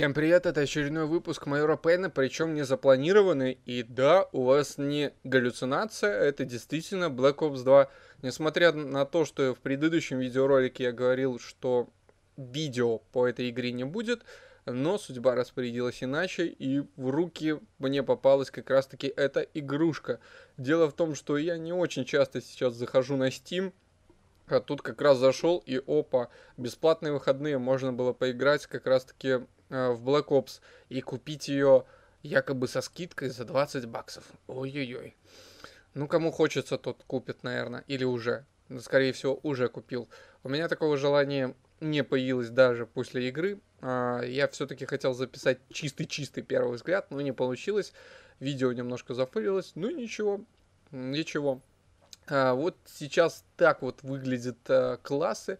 Всем привет, это очередной выпуск Майора Пейна, причем не запланированный. И да, у вас не галлюцинация, это действительно Black Ops 2. Несмотря на то, что в предыдущем видеоролике я говорил, что видео по этой игре не будет, но судьба распорядилась иначе, и в руки мне попалась как раз-таки эта игрушка. Дело в том, что я не очень часто сейчас захожу на Steam, а тут как раз зашел и опа, бесплатные выходные, можно было поиграть как раз таки Э, в Black Ops и купить ее якобы со скидкой за 20 баксов. Ой-ой-ой. Ну, кому хочется, тот купит, наверное, или уже. Скорее всего, уже купил. У меня такого желания не появилось даже после игры. А, я все-таки хотел записать чистый-чистый первый взгляд, но не получилось. Видео немножко запылилось, ну ничего, ничего. А, вот сейчас так вот выглядят э, классы.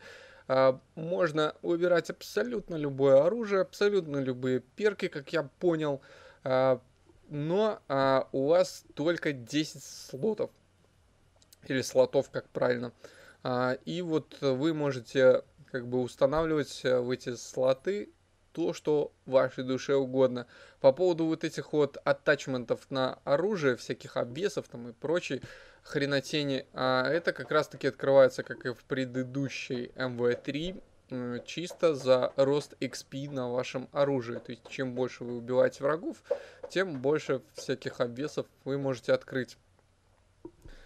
А, можно выбирать абсолютно любое оружие, абсолютно любые перки, как я понял. А, но а, у вас только 10 слотов. Или слотов, как правильно. И вот вы можете как бы устанавливать э, в эти слоты то, что вашей душе угодно. По поводу вот этих вот аттачментов на оружие, всяких обвесов там и прочей, хренотени, а это как раз таки открывается, как и в предыдущей МВ3, э, чисто за рост XP на вашем оружии. То есть чем больше вы убиваете врагов, тем больше всяких обвесов вы можете открыть.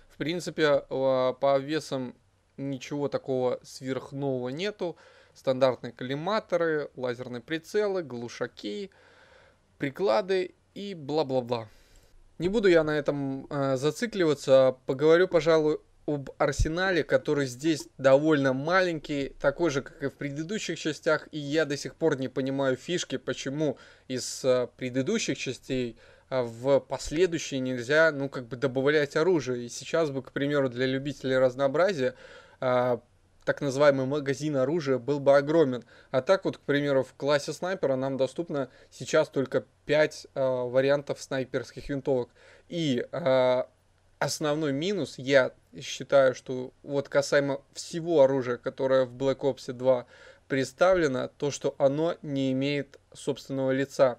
В принципе, а, по обвесам ничего такого сверхнового нету. Стандартные коллиматоры, лазерные прицелы, глушаки, приклады и бла-бла-бла. Не буду я на этом э, зацикливаться, а поговорю, пожалуй, об арсенале, который здесь довольно маленький, такой же, как и в предыдущих частях, и я до сих пор не понимаю фишки, почему из э, предыдущих частей а, в последующие нельзя, ну, как бы добавлять оружие. И сейчас бы, к примеру, для любителей разнообразия а, так называемый магазин оружия был бы огромен. А так вот, к примеру, в классе снайпера нам доступно сейчас только 5 э, вариантов снайперских винтовок. И э, основной минус, я считаю, что вот касаемо всего оружия, которое в Black Ops 2 представлено, то, что оно не имеет собственного лица.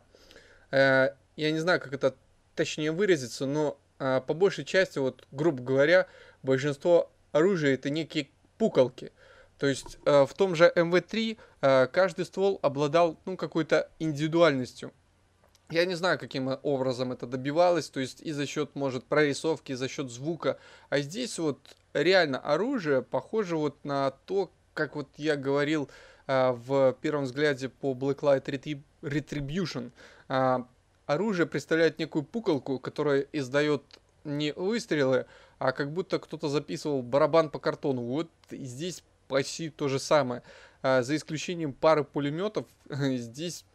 Э, я не знаю, как это точнее выразиться, но э, по большей части, вот, грубо говоря, большинство оружия это некие пукалки. То есть э, в том же МВ-3 эм э, каждый ствол обладал ну, какой-то индивидуальностью. Я не знаю, каким э, образом это добивалось, то есть и за счет, может, прорисовки, и за счет звука. А здесь вот реально оружие похоже вот на то, как вот я говорил э, в первом взгляде по Blacklight Retribution. Э, оружие представляет некую пуколку, которая издает не выстрелы, а как будто кто-то записывал барабан по картону. Вот здесь почти то же самое. А, за исключением пары пулеметов, здесь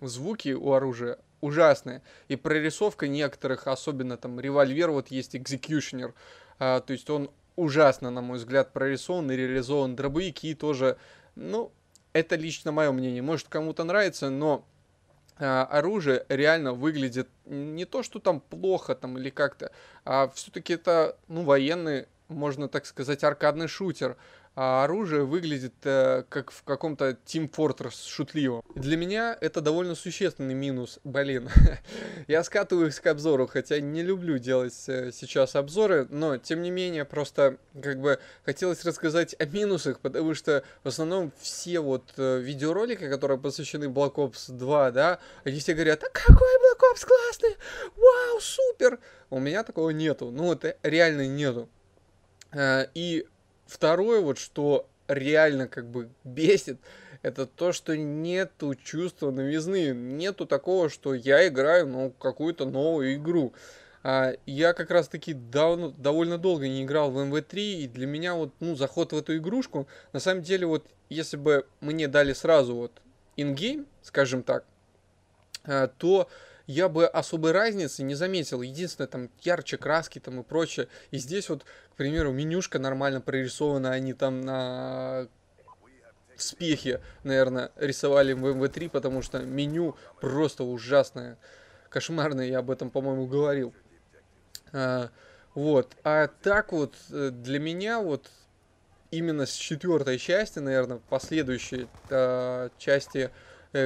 звуки у оружия ужасные. И прорисовка некоторых, особенно там револьвер, вот есть экзекьюшнер, а, то есть он ужасно, на мой взгляд, прорисован и реализован. Дробовики тоже, ну, это лично мое мнение. Может, кому-то нравится, но Э, оружие реально выглядит не то, что там плохо там или как-то, а все-таки это, ну, военный, можно так сказать, аркадный шутер а оружие выглядит э, как в каком-то Team Fortress шутливо. Для меня это довольно существенный минус, блин. я скатываюсь к обзору, хотя не люблю делать э, сейчас обзоры, но тем не менее просто как бы хотелось рассказать о минусах, потому что в основном все вот э, видеоролики, которые посвящены Black Ops 2, да, они все говорят, а какой Black Ops классный, вау, супер! У меня такого нету, ну вот э, реально нету. Э, и Второе, вот что реально как бы бесит, это то, что нету чувства новизны, нету такого, что я играю ну, какую-то новую игру. А, я как раз таки давно, довольно долго не играл в МВ3, и для меня вот, ну, заход в эту игрушку, на самом деле, вот, если бы мне дали сразу вот ингейм, скажем так, а, то я бы особой разницы не заметил. Единственное, там ярче краски там и прочее. И здесь вот, к примеру, менюшка нормально прорисована, они там на спехе, наверное, рисовали в МВ3, эм потому что меню просто ужасное, кошмарное, я об этом, по-моему, говорил. А, вот, а так вот, э, для меня вот именно с четвертой части, наверное, последующей а, э, части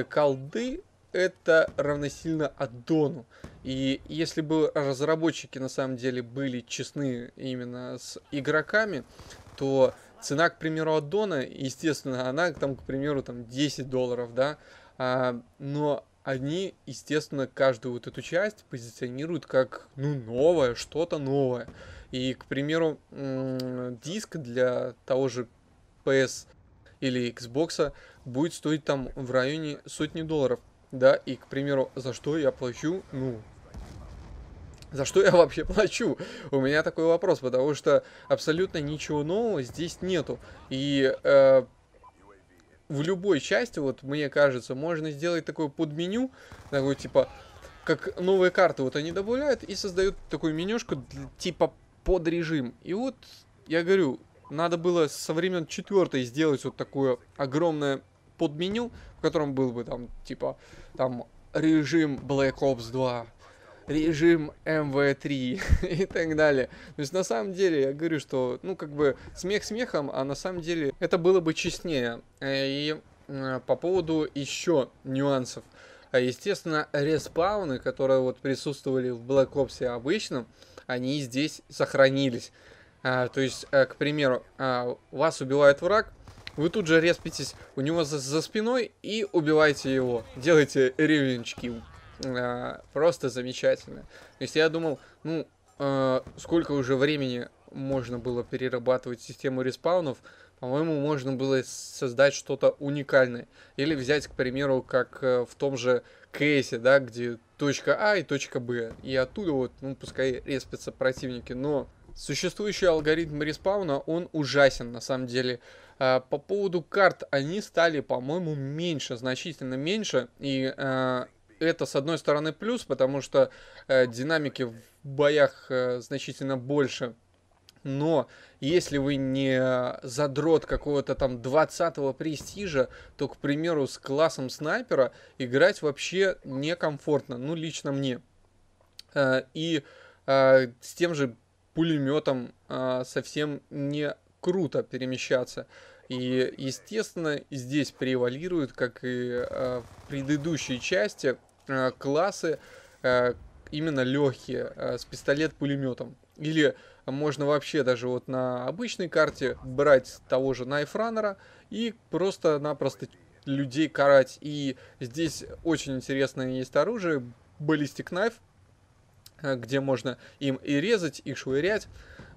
колды это равносильно аддону. И если бы разработчики на самом деле были честны именно с игроками, то цена, к примеру, аддона, естественно, она там, к примеру, там 10 долларов, да, а, но они, естественно, каждую вот эту часть позиционируют как, ну, новое, что-то новое. И, к примеру, диск для того же PS или Xbox будет стоить там в районе сотни долларов да, и, к примеру, за что я плачу, ну, за что я вообще плачу? У меня такой вопрос, потому что абсолютно ничего нового здесь нету. И э, в любой части, вот мне кажется, можно сделать такое подменю, такой типа, как новые карты, вот они добавляют и создают такую менюшку типа под режим. И вот я говорю, надо было со времен четвертой сделать вот такое огромное под меню, в котором был бы там, типа, там режим Black Ops 2, режим МВ3 и так далее. То есть на самом деле я говорю, что ну как бы смех смехом, а на самом деле это было бы честнее. И э, по поводу еще нюансов. А, естественно, респауны, которые вот присутствовали в Black Ops обычном, они здесь сохранились. А, то есть, э, к примеру, а, вас убивает враг, вы тут же респитесь у него за, за спиной и убиваете его. Делайте ревенчки. А, э, просто замечательно. То есть я думал, ну, а, сколько уже времени можно было перерабатывать систему респаунов, по-моему, можно было создать что-то уникальное. Или взять, к примеру, как э, в том же кейсе, да, где точка А и точка Б. И оттуда вот, ну, пускай респятся противники, но Существующий алгоритм респауна, он ужасен на самом деле. А, по поводу карт, они стали, по-моему, меньше, значительно меньше. И э, это, с одной стороны, плюс, потому что э, динамики в боях э, значительно больше. Но если вы не задрот какого-то там 20 престижа, то, к примеру, с классом снайпера играть вообще некомфортно, ну, лично мне. Э, и э, с тем же пулеметом э, совсем не круто перемещаться. И, естественно, здесь превалируют, как и э, в предыдущей части, э, классы э, именно легкие, э, с пистолет-пулеметом. Или можно вообще даже вот на обычной карте брать того же Найфранера и просто-напросто людей карать. И здесь очень интересное есть оружие, баллистик найф, а, где можно им и резать, и швырять.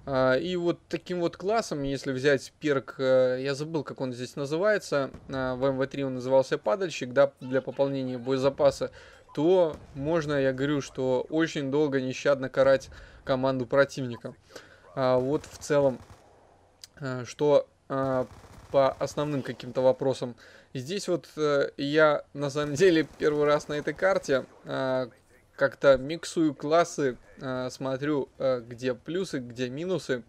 А, и вот таким вот классом, если взять перк, э, я забыл, как он здесь называется, а, в МВ3 эм он назывался падальщик, да, для пополнения боезапаса, то можно, я говорю, что очень долго нещадно карать команду противника. Вот в целом, что по основным каким-то вопросам. Здесь вот э, я, на самом деле, первый раз на этой карте как-то миксую классы, а, смотрю, а, где плюсы, где минусы,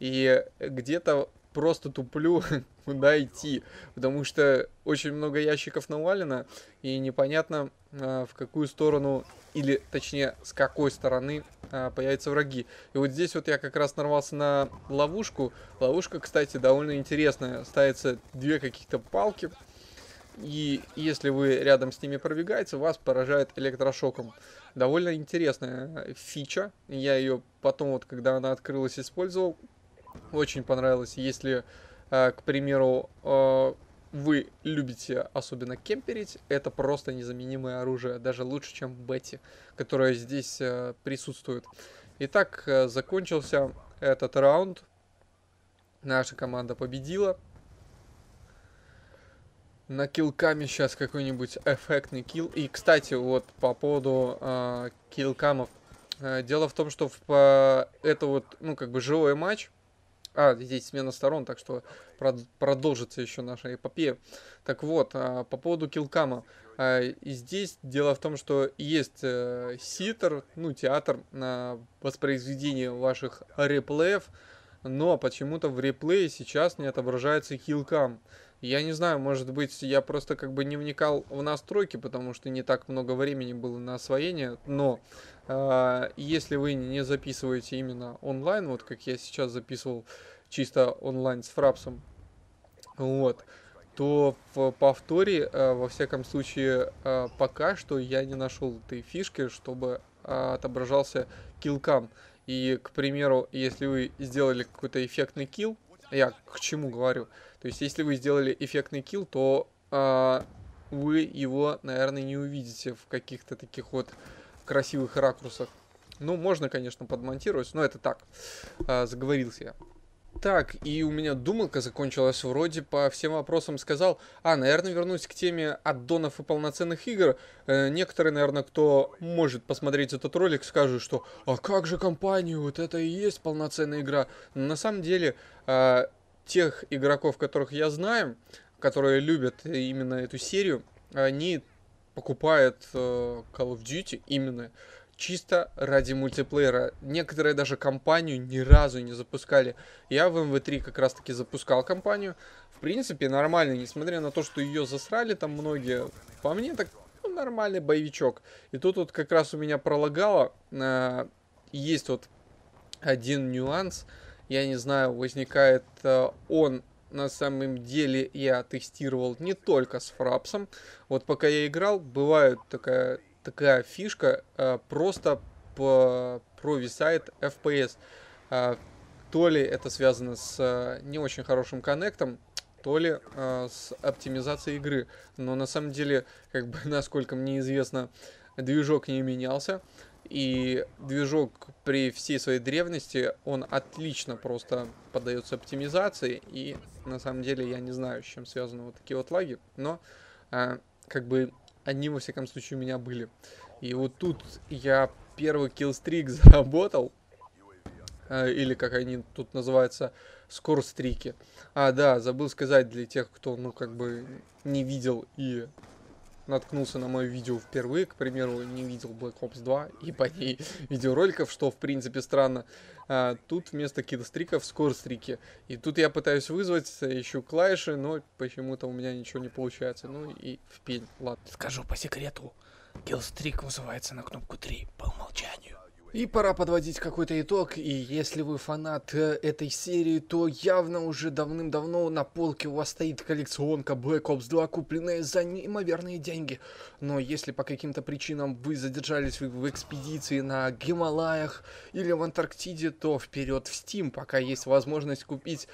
и где-то просто туплю, куда идти, потому что очень много ящиков навалено, и непонятно, а, в какую сторону, или точнее, с какой стороны появятся враги. И вот здесь вот я как раз нарвался на ловушку. Ловушка, кстати, довольно интересная. Ставятся две каких-то палки, и если вы рядом с ними пробегаете, вас поражает электрошоком. Довольно интересная фича. Я ее потом, вот когда она открылась, использовал. Очень понравилось. Если, э, к примеру, э, вы любите особенно кемперить, это просто незаменимое оружие, даже лучше, чем Бетти, которая здесь э, присутствует. Итак, закончился этот раунд. Наша команда победила на килками сейчас какой-нибудь эффектный килл. И, кстати, вот по поводу э, килкамов. Э, дело в том, что в, по, это вот, ну, как бы живой матч. А, здесь смена сторон, так что прод, продолжится еще наша эпопея. Так вот, э, по поводу килкама. Э, и здесь дело в том, что есть э, ситер, ну, театр на воспроизведение ваших реплеев. Но почему-то в реплее сейчас не отображается килкам. Я не знаю, может быть, я просто как бы не вникал в настройки, потому что не так много времени было на освоение, но э, если вы не записываете именно онлайн, вот как я сейчас записывал чисто онлайн с фрапсом, вот, то в повторе, э, во всяком случае, э, пока что я не нашел этой фишки, чтобы э, отображался килкам. И, к примеру, если вы сделали какой-то эффектный килл, я к чему говорю – то есть, если вы сделали эффектный килл, то а, вы его, наверное, не увидите в каких-то таких вот красивых ракурсах. Ну, можно, конечно, подмонтировать, но это так. А, заговорился я. Так, и у меня думалка закончилась вроде по всем вопросам сказал. А, наверное, вернусь к теме аддонов и полноценных игр. Э, некоторые, наверное, кто может посмотреть этот ролик, скажут, что «А как же компанию? Вот это и есть полноценная игра». Но на самом деле, э, тех игроков, которых я знаю, которые любят именно эту серию, они покупают э, Call of Duty именно чисто ради мультиплеера. Некоторые даже компанию ни разу не запускали. Я в МВ3 эм как раз таки запускал компанию. В принципе, нормально, несмотря на то, что ее засрали там многие. По мне так ну, нормальный боевичок. И тут вот как раз у меня пролагало. Э, есть вот один нюанс. Э, я не знаю, возникает э, он на самом деле я тестировал не только с фрапсом. Вот пока я играл, бывает такая, такая фишка, э, просто по, провисает FPS. Э, то ли это связано с не очень хорошим коннектом, то ли с оптимизацией игры. Но на самом деле, как бы, насколько мне известно, движок не менялся. И движок при всей своей древности, он отлично просто поддается оптимизации. И на самом деле я не знаю, с чем связаны вот такие вот лаги. Но э, как бы они, во всяком случае, у меня были. И вот тут я первый киллстрик заработал. Э, или как они тут называются, скорстрики. А, да, забыл сказать для тех, кто, ну, как бы не видел и наткнулся на мое видео впервые, к примеру, не видел Black Ops 2 и по ней видеороликов, что в принципе странно. А, тут вместо кидостриков скорстрики. И тут я пытаюсь вызвать, ищу клавиши, но почему-то у меня ничего не получается. Ну и в пень, ладно. Скажу по секрету, киллстрик вызывается на кнопку 3 по умолчанию. И пора подводить какой-то итог, и если вы фанат э, этой серии, то явно уже давным-давно на полке у вас стоит коллекционка Black Ops 2, купленная за неимоверные деньги. Но если по каким-то причинам вы задержались в экспедиции на Гималаях или в Антарктиде, то вперед в Steam, пока есть возможность купить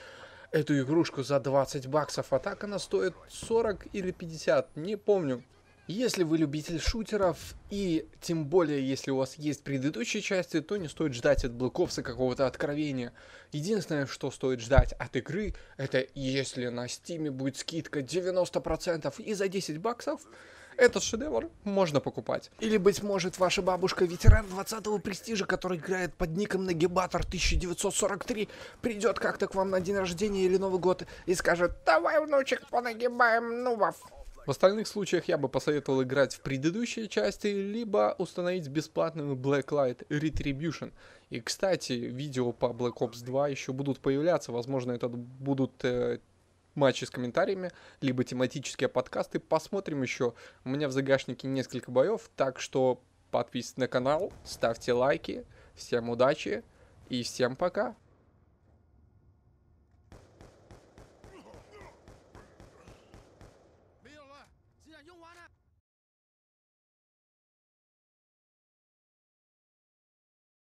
эту игрушку за 20 баксов, а так она стоит 40 или 50, не помню. Если вы любитель шутеров, и тем более, если у вас есть предыдущие части, то не стоит ждать от Black Ops какого-то откровения. Единственное, что стоит ждать от игры, это если на Steam будет скидка 90% и за 10 баксов, этот шедевр можно покупать. Или, быть может, ваша бабушка, ветеран 20-го престижа, который играет под ником Нагибатор 1943, придет как-то к вам на день рождения или Новый год и скажет «Давай, внучек, понагибаем нубов». В остальных случаях я бы посоветовал играть в предыдущие части, либо установить бесплатную Blacklight Retribution. И, кстати, видео по Black Ops 2 еще будут появляться, возможно, это будут э, матчи с комментариями, либо тематические подкасты. Посмотрим еще. У меня в загашнике несколько боев, так что подписывайтесь на канал, ставьте лайки. Всем удачи и всем пока!